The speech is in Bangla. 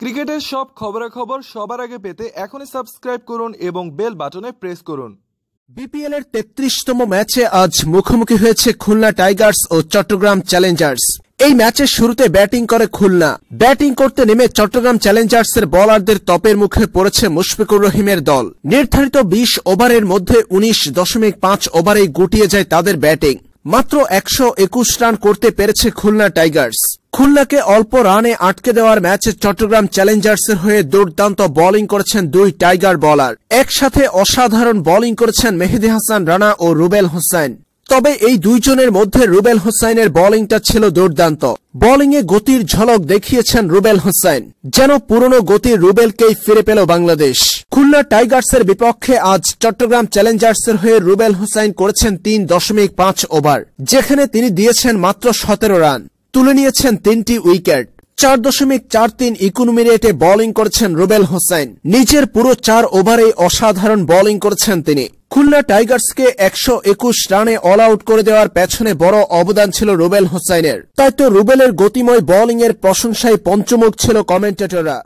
ক্রিকেটের সব খবরাখবর সবার আগে পেতে এখনই সাবস্ক্রাইব করুন এবং বেল বাটনে প্রেস করুন বিপিএল এর তেত্রিশতম ম্যাচে আজ মুখোমুখি হয়েছে খুলনা টাইগার্স ও চট্টগ্রাম চ্যালেঞ্জার্স এই ম্যাচের শুরুতে ব্যাটিং করে খুলনা ব্যাটিং করতে নেমে চট্টগ্রাম চ্যালেঞ্জার্সের বোলারদের তপের মুখে পড়েছে মুশফিকুর রহিমের দল নির্ধারিত বিশ ওভারের মধ্যে উনিশ দশমিক পাঁচ ওভারেই গুটিয়ে যায় তাদের ব্যাটিং মাত্র একশো একুশ রান করতে পেরেছে খুলনা টাইগার্স খুলনাকে অল্প রানে আটকে দেওয়ার ম্যাচে চট্টগ্রাম চ্যালেঞ্জার্সের হয়ে দুর্দান্ত বোলিং করেছেন দুই টাইগার বলার একসাথে অসাধারণ বোলিং করেছেন মেহেদি হাসান রানা ও রুবেল হোসেন তবে এই দুইজনের মধ্যে রুবেল হোসাইনের বোলিংটা ছিল দুর্দান্ত বোলিংয়ে গতির ঝলক দেখিয়েছেন রুবেল হোসাইন যেন পুরনো গতির রুবেলকেই ফিরে পেল বাংলাদেশ খুলনা টাইগার্সের বিপক্ষে আজ চট্টগ্রাম চ্যালেঞ্জার্সের হয়ে রুবেল হোসাইন করেছেন তিন দশমিক পাঁচ ওভার যেখানে তিনি দিয়েছেন মাত্র সতেরো রান তুলে নিয়েছেন তিনটি উইকেট চার দশমিক চার তিন ইকোনমি রেটে বোলিং করছেন রুবেল হোসেন নিচের পুরো চার ওভারে অসাধারণ বোলিং করছেন তিনি খুলনা টাইগার্সকে একশো একুশ রানে অল আউট করে দেওয়ার পেছনে বড় অবদান ছিল রুবেল হোসাইনের তাই তো রুবেলের গতিময় বোলিংয়ের প্রশংসায় পঞ্চমুখ ছিল কমেন্টেটররা